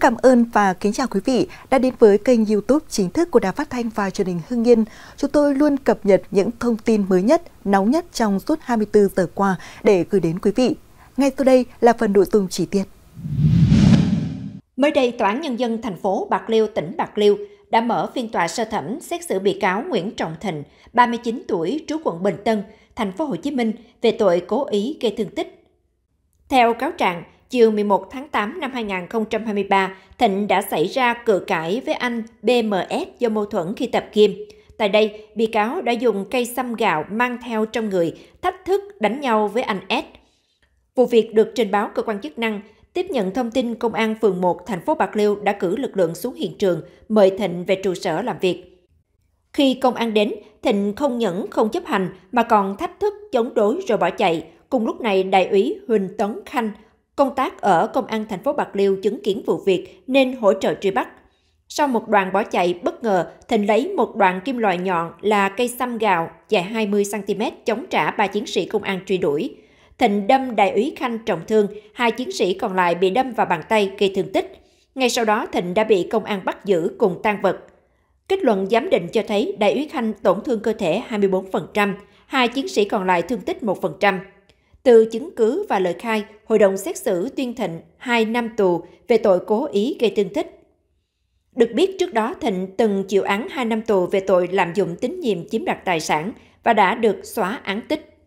cảm ơn và kính chào quý vị đã đến với kênh YouTube chính thức của Đài Phát thanh và Truyền hình Hưng Yên. Chúng tôi luôn cập nhật những thông tin mới nhất, nóng nhất trong suốt 24 giờ qua để gửi đến quý vị. Ngay sau đây là phần nội dung chi tiết. Mới đây, Tòa án Nhân dân thành phố Bạc Liêu, tỉnh Bạc Liêu đã mở phiên tòa sơ thẩm xét xử bị cáo Nguyễn Trọng Thịnh, 39 tuổi, trú quận Bình Tân, thành phố Hồ Chí Minh về tội cố ý gây thương tích. Theo cáo trạng, chiều 11 tháng 8 năm 2023, Thịnh đã xảy ra cự cãi với anh BMS do mâu thuẫn khi tập kim. Tại đây, bị cáo đã dùng cây xăm gạo mang theo trong người, thách thức đánh nhau với anh S. Vụ việc được trình báo cơ quan chức năng, tiếp nhận thông tin Công an phường 1 thành phố Bạc Liêu đã cử lực lượng xuống hiện trường, mời Thịnh về trụ sở làm việc. Khi công an đến, Thịnh không nhẫn không chấp hành mà còn thách thức chống đối rồi bỏ chạy. Cùng lúc này, đại úy Huỳnh Tấn Khanh, Công tác ở Công an thành phố Bạc Liêu chứng kiến vụ việc nên hỗ trợ truy bắt. Sau một đoàn bỏ chạy, bất ngờ Thịnh lấy một đoạn kim loại nhọn là cây xăm gạo dài 20cm chống trả ba chiến sĩ công an truy đuổi. Thịnh đâm đại úy Khanh trọng thương, hai chiến sĩ còn lại bị đâm vào bàn tay gây thương tích. Ngay sau đó, Thịnh đã bị công an bắt giữ cùng tang vật. Kết luận giám định cho thấy đại úy Khanh tổn thương cơ thể 24%, hai chiến sĩ còn lại thương tích 1%. Từ chứng cứ và lời khai, hội đồng xét xử tuyên Thịnh 2 năm tù về tội cố ý gây thương tích. Được biết trước đó Thịnh từng chịu án 2 năm tù về tội lạm dụng tín nhiệm chiếm đoạt tài sản và đã được xóa án tích.